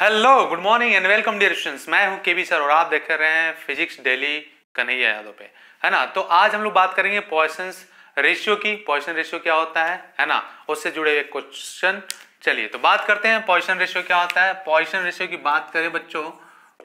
hello good morning and welcome dear students मैं हूं केबी sir और आप देख रहे हैं फिजिक्स डेली कन्हैया यादव पे है ना तो आज हम लोग बात करेंगे पॉइसन रेशियो की पॉइसन रेशियो क्या होता है है ना उससे जुड़े हुए क्वेश्चन चलिए तो बात करते हैं पॉइसन रेशियो क्या होता है पॉइसन रेशियो की बात करें बच्चों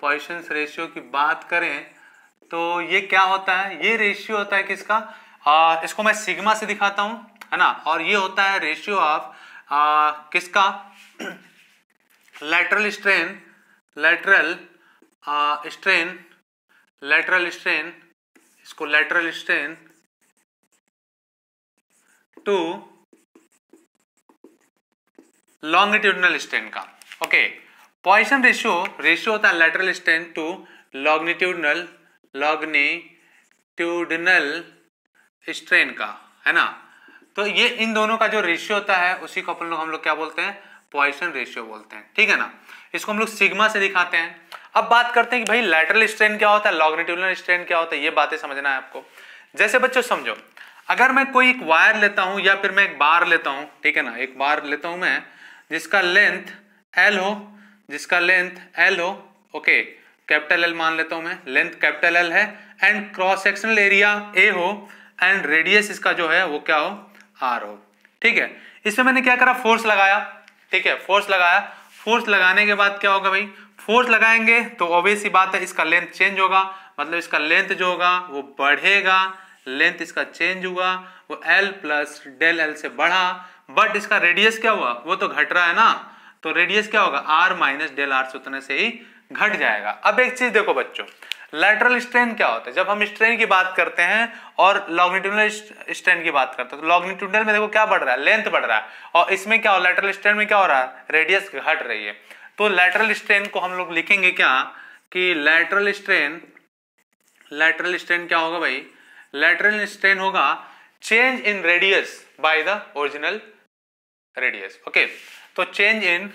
पॉइसन रेशियो की बात करें तो ये क्या होता है ये रेशियो होता है किसका आ, इसको मैं सिग्मा से दिखाता हूँ है ना और ये होता है रेशियो ऑफ किसका lateral strain lateral strain lateral strain इसको lateral strain to longitudinal strain का ओके पॉइसन रेशियो रेशियो होता है lateral strain to longitudinal longitudinal strain का है ना तो ये इन दोनों का जो रेशियो होता है उसी को अपन लोग हम लोग क्या बोलते हैं पॉइसन रेशियो बोलते हैं ठीक है ना इसको हम लोग सिग्मा से दिखाते हैं अब बात करते हैं कि भाई लैटरल स्ट्रेन क्या होता है लॉग्नेटिवल स्ट्रेन क्या होता है ये बातें समझना है आपको जैसे बच्चों समझो अगर मैं कोई एक वायर लेता हूं या फिर मैं एक बार लेता हूं ठीक है ना एक बार लेता हूं मैं जिसका लेंथ एल हो जिसका लेंथ एल हो ओके कैपिटल एल मान लेता हूं मैं लेंथ कैपिटल एल है and cross sectional area A हो एंड रेडियस इसका जो है वो क्या हो आर हो ठीक है इसमें मैंने क्या करा फोर्स लगाया ठीक है फोर्स लगाया फोर्स लगाने के बाद क्या होगा भाई फोर्स लगाएंगे तो ऑब्वियस ही बात है इसका लेंथ चेंज होगा मतलब इसका लेंथ जो होगा वो बढ़ेगा लेंथ इसका चेंज हुआ वो एल प्लस डेल एल से बढ़ा बट इसका रेडियस क्या हुआ वो तो घट रहा है ना तो रेडियस क्या होगा आर माइनस डेल आर से उतने से ही घट जाएगा अब एक चीज देखो बच्चों लैटरल स्ट्रेन क्या होता है जब हम स्ट्रेन की बात करते हैं और लॉग्निट्यूडल स्ट्रेन की बात करते हैं तो लॉग्निट्यूडल में देखो क्या बढ़ रहा है लेंथ बढ़ रहा है और इसमें क्या हो लेटरल स्ट्रेन में क्या हो रहा है रेडियस घट रही है तो लेटरल स्ट्रेन को हम लोग लिखेंगे क्या कि लेटरल स्ट्रेन लेटरल स्ट्रेन क्या होगा भाई लेटरल स्ट्रेन होगा change in radius by the original radius okay तो change in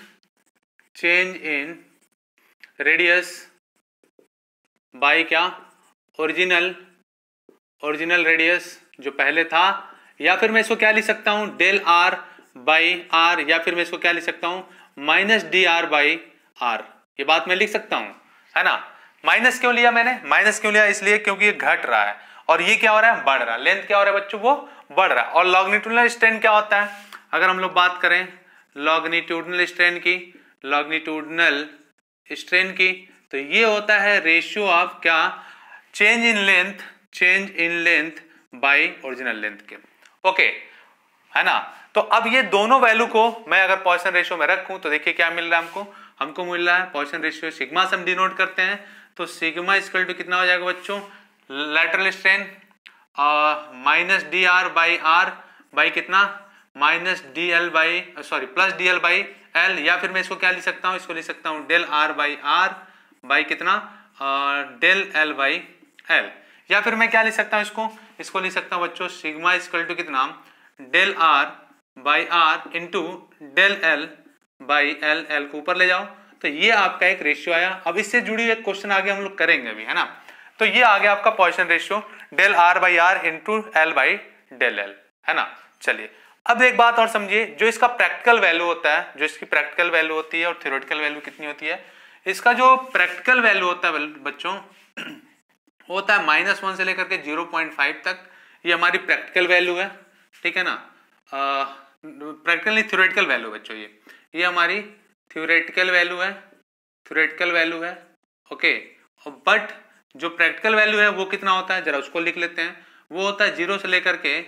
change in radius by क्या ओरिजिनल ओरिजिनल रेडियस जो पहले था या फिर मैं इसको क्या लिख सकता हूं डेल आर बाई आर या फिर मैं इसको क्या लिख सकता हूं minus D R by R ये बात मैं लिख सकता हूं है ना माइनस क्यों लिया मैंने माइनस क्यों लिया इसलिए क्योंकि ये घट रहा है और ये क्या हो रहा है बढ़ रहा है लेंथ क्या हो रहा है बच्चों वो बढ़ रहा है और लॉग्निट्यूडनल स्ट्रेन क्या होता है अगर हम लोग बात करें लॉग्निट्यूडनल स्ट्रेन की लॉग्निट्यूडनल स्ट्रेन की तो ये होता है रेशियो ऑफ क्या change in length change in length by original length के ओके है ना तो अब ये दोनों वैल्यू को मैं अगर पॉइसन रेशियो में रखूं तो देखिए क्या मिल रहा है हमको हमको मिल रहा है पॉइसन रेशियो सिग्मा से हम डिनोट करते हैं तो सिग्मा स्क्वल टू कितना हो जाएगा बच्चों lateral strain minus D R by R by कितना minus D L by sorry plus D L by L या फिर मैं इसको क्या लिख सकता हूँ इसको लिख सकता हूँ del R by R by कितना डेल एल बाई एल या फिर मैं क्या लिख सकता हूँ इसको इसको लिख सकता हूँ बच्चों सिग्मा इज टू कितना del R by R into del L by L L को ऊपर ले जाओ तो ये आपका एक रेशियो आया अब इससे जुड़ी एक क्वेश्चन आगे हम लोग करेंगे अभी है ना तो ये आ गया आपका Poisson ratio del R by R into L by del L है ना चलिए अब एक बात और समझिए जो इसका प्रैक्टिकल वैल्यू होता है जो इसकी प्रैक्टिकल वैल्यू होती है और थ्योरेटिकल वैल्यू कितनी होती है इसका जो प्रैक्टिकल वैल्यू होता है बच्चों होता है माइनस वन से लेकर के जीरो पॉइंट फाइव तक ये हमारी प्रैक्टिकल वैल्यू है ठीक है ना नहीं थ्योरेटिकल वैल्यू बच्चों ये ये हमारी थ्योरेटिकल वैल्यू है थ्योरेटिकल वैल्यू है ओके बट जो प्रैक्टिकल वैल्यू है वो कितना होता है जरा उसको लिख लेते हैं वो होता है जीरो से लेकर के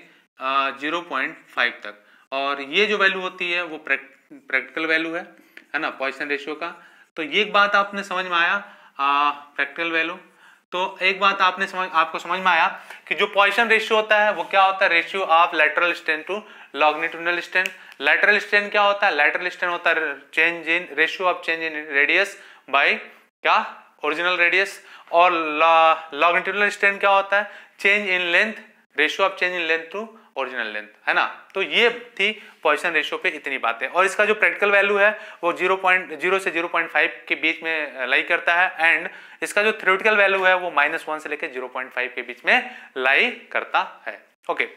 जीरो पॉइंट फाइव तक और ये जो वैल्यू होती है वो प्रैक्टिकल वैल्यू है है ना पॉइसन रेशियो का तो ये एक बात आपने समझ में आया प्रैक्टिकल वैल्यू तो एक बात आपने समझ आपको समझ में आया कि जो पॉइसन रेशियो होता है वो क्या होता है ratio of lateral strain to longitudinal strain lateral strain क्या होता है लेटरल स्टेंड होता है change in ratio of change in radius by क्या ओरिजिनल रेडियस और लॉग्निट्यूडनल स्टेंड क्या होता है change in length ratio of change in length to original length है ना तो ये थी पॉइसन रेशियो पे इतनी बातें और इसका जो प्रैक्टिकल वैल्यू है वो 0.0 से 0.5 के बीच में लाई करता है एंड इसका जो थ्योरेटिकल वैल्यू है वो माइनस वन से लेकर 0.5 के बीच में लाई करता है ओके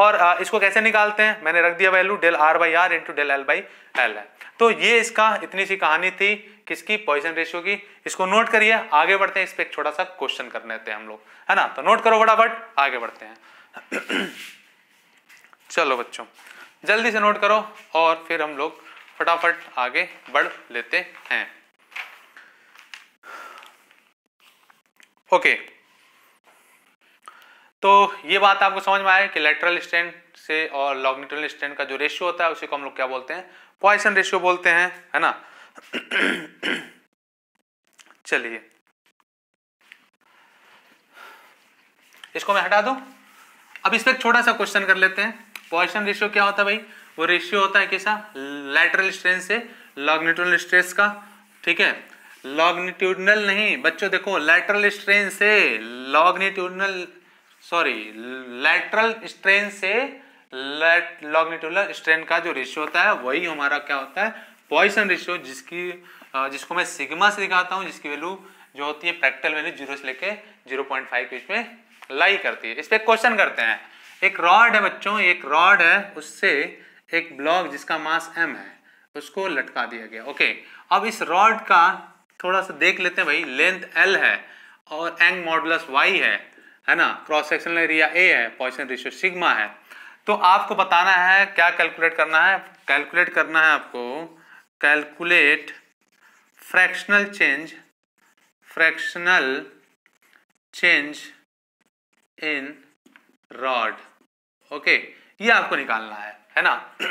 और इसको कैसे निकालते हैं मैंने रख दिया value del R by R into del L by L है तो ये इसका इतनी सी कहानी थी किसकी पॉइजन रेशियो की इसको नोट करिए आगे बढ़ते हैं इस पर एक छोटा सा क्वेश्चन करने थे हम लोग है ना तो नोट करो फटाफट आगे बढ़ते हैं चलो बच्चों जल्दी से नोट करो और फिर हम लोग फटाफट आगे बढ़ लेते हैं ओके तो ये बात आपको समझ में आए कि लेटरल स्टैंड से और लॉग्निटल स्टैंड का जो रेशियो होता है उसी को हम लोग क्या बोलते हैं पॉइसन रेशियो बोलते हैं है ना चलिए इसको मैं हटा दूं अब इस पर छोटा सा क्वेश्चन कर लेते हैं पॉइसन रेशियो क्या होता है भाई वो रेशियो होता है कैसा लैटरल स्ट्रेंथ से लॉग्निट्यूडल स्ट्रेस का ठीक है लॉग्निट्यूडनल नहीं बच्चों देखो लैटरल स्ट्रेन से लॉग्निट्यूडनल सॉरी लैटरल स्ट्रेन से लॉग्निट्यूडनल स्ट्रेन का जो रेशियो होता है वही हमारा क्या होता है पॉइसन रेशियो जिसकी जिसको मैं सिग्मा से दिखाता हूँ जिसकी वैल्यू जो होती है प्रैक्टिकल वैल्यू जीरो से लेके जीरो पॉइंट फाइव के बीच में लाई करती है इस पर क्वेश्चन करते हैं एक रॉड है बच्चों एक रॉड है उससे एक ब्लॉक जिसका मास एम है उसको लटका दिया गया ओके अब इस रॉड का थोड़ा सा देख लेते हैं भाई लेंथ एल है और एंग मॉडुलस वाई है है ना क्रॉस सेक्शनल एरिया ए है पॉइसन रेशियो सिग्मा है तो आपको बताना है क्या कैलकुलेट करना है कैलकुलेट करना है आपको calculate fractional change fractional change in rod okay ये आपको निकालना है है ना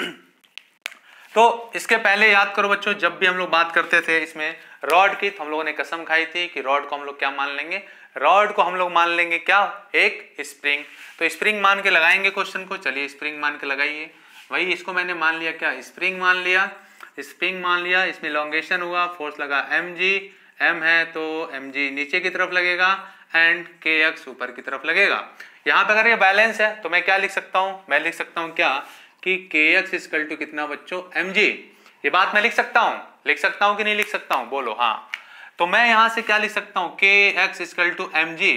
तो इसके पहले याद करो बच्चों जब भी हम लोग बात करते थे इसमें रॉड की तो हम लोगों ने कसम खाई थी कि रॉड को हम लोग क्या मान लेंगे रॉड को हम लोग मान लेंगे क्या एक स्प्रिंग तो स्प्रिंग मान के लगाएंगे क्वेश्चन को चलिए स्प्रिंग मान के लगाइए वही इसको मैंने मान लिया क्या स्प्रिंग मान लिया स्प्रिंग मान लिया इसमें लॉन्गेशन हुआ फोर्स लगा एम जी एम है तो एम जी नीचे की तरफ लगेगा एंड के एक्स ऊपर की तरफ लगेगा यहाँ पे अगर ये बैलेंस है तो मैं क्या लिख सकता हूं मैं लिख सकता हूँ क्या कि के एक्स इजकल टू कितना बच्चों एम जी ये बात मैं लिख सकता हूँ लिख सकता हूं कि नहीं लिख सकता हूँ बोलो हाँ तो मैं यहां से क्या लिख सकता हूँ K X equal to M G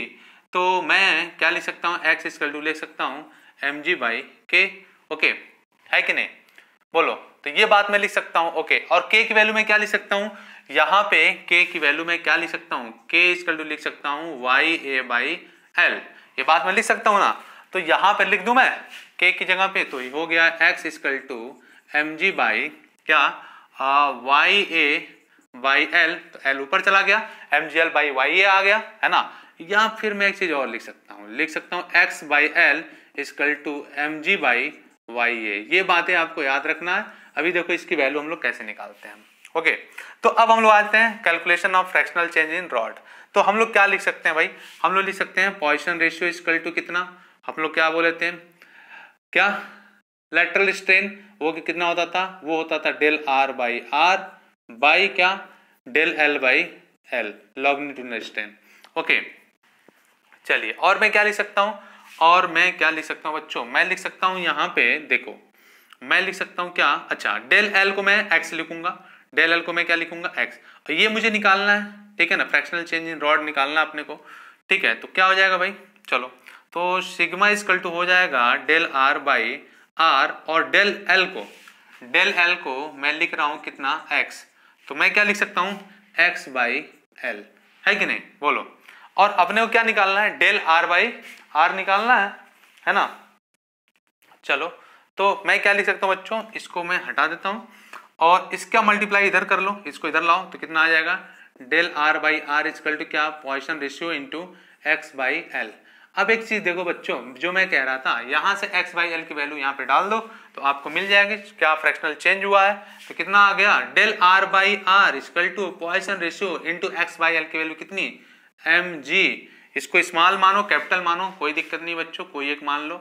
तो मैं क्या लिख सकता हूँ एक्स इजकल टू लिख सकता हूँ M G by K okay है कि नहीं बोलो तो ये बात मैं लिख सकता हूं ओके और के की वैल्यू में क्या लिख सकता हूं यहां पे के की वैल्यू में क्या लिख सकता हूं के इजकल टू लिख सकता हूं वाई ए बाई एल ये बात मैं लिख सकता हूं ना तो यहां पर लिख दू मैं के की जगह पे तो ये हो गया X equal to M G by क्या वाई ए बाई एल तो एल ऊपर चला गया M G L by Y A आ गया है ना या फिर मैं एक चीज और लिख सकता हूँ लिख सकता हूँ X by L equal to M G by Y A ये बातें आपको याद रखना है अभी देखो इसकी वैल्यू हम लोग कैसे निकालते हैं ओके तो अब हम लोग आते हैं calculation of fractional change in rod तो हम लोग क्या लिख सकते हैं भाई हम लोग लिख सकते हैं पॉइसन रेशियो इजकल टू कितना हम लोग क्या बोले थे क्या लेटरल स्ट्रेन वो कितना होता था वो होता था del R by R by क्या del L by L longitudinal strain okay चलिए और मैं क्या लिख सकता हूं और मैं क्या लिख सकता हूँ बच्चों मैं लिख सकता हूँ यहाँ पे देखो मैं लिख सकता हूँ क्या अच्छा डेल एल को मैं एक्स लिखूंगा डेल एल को मैं क्या लिखूंगा एक्स ये मुझे निकालना है ठीक है ना फ्रैक्शनल चेंज इन रॉड निकालना अपने को ठीक है तो क्या हो जाएगा भाई चलो तो सिग्मा इजकल टू हो जाएगा डेल आर बाई आर और डेल एल को डेल एल को मैं लिख रहा हूँ कितना एक्स तो मैं क्या लिख सकता हूँ एक्स बाई एल है कि नहीं बोलो और अपने को क्या निकालना है डेल आर बाई आर निकालना है है ना चलो तो मैं क्या लिख सकता हूँ बच्चों इसको मैं हटा देता हूँ और इसका मल्टीप्लाई इधर कर लो इसको इधर लाओ तो कितना आ जाएगा del R by R is equal to क्या Poisson ratio into x by L अब एक चीज देखो बच्चों जो मैं कह रहा था यहाँ से एक्स बाई एल की वैल्यू यहाँ पे डाल दो तो आपको मिल जाएगी क्या फ्रैक्शनल चेंज हुआ है तो कितना आ गया del R by R is equal to Poisson ratio into x by L की वैल्यू कितनी एम जी इसको स्मॉल मानो कैपिटल मानो कोई दिक्कत नहीं बच्चों कोई एक मान लो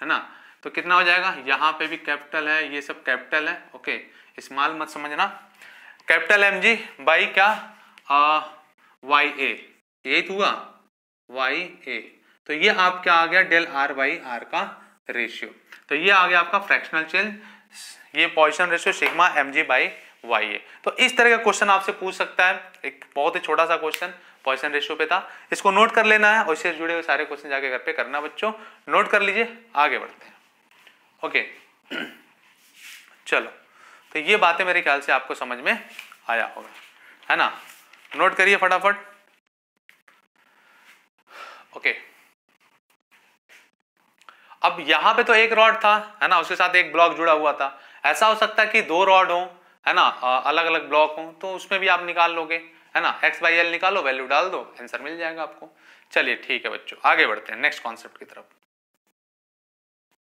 है ना तो कितना हो जाएगा यहाँ पे भी कैपिटल है ये सब कैपिटल है ओके स्मॉल मत समझना कैपिटल एम जी बाई क्या वाई ए एट हुआ वाई ए तो ये आपका आ गया डेल आर बाई आर का रेशियो तो ये आ गया आपका फ्रैक्शनल चेंज ये position ratio sigma M G by Y A तो इस तरह का क्वेश्चन आपसे पूछ सकता है एक बहुत ही छोटा सा क्वेश्चन पॉइसन रेशियो पे था इसको नोट कर लेना है और इससे जुड़े हुए सारे क्वेश्चन जाके घर पे करना बच्चों नोट कर लीजिए आगे बढ़ते हैं ओके चलो तो ये बातें मेरे ख्याल से आपको समझ में आया होगा है ना नोट करिए फटाफट ओके अब यहां पे तो एक रॉड था है ना उसके साथ एक ब्लॉक जुड़ा हुआ था ऐसा हो सकता है कि दो रॉड हो है ना अलग अलग ब्लॉक हो तो उसमें भी आप निकाल लोगे है ना एक्स बाई एल निकालो वैल्यू डाल दो आंसर मिल जाएगा आपको चलिए ठीक है बच्चों आगे बढ़ते हैं नेक्स्ट कॉन्सेप्ट की तरफ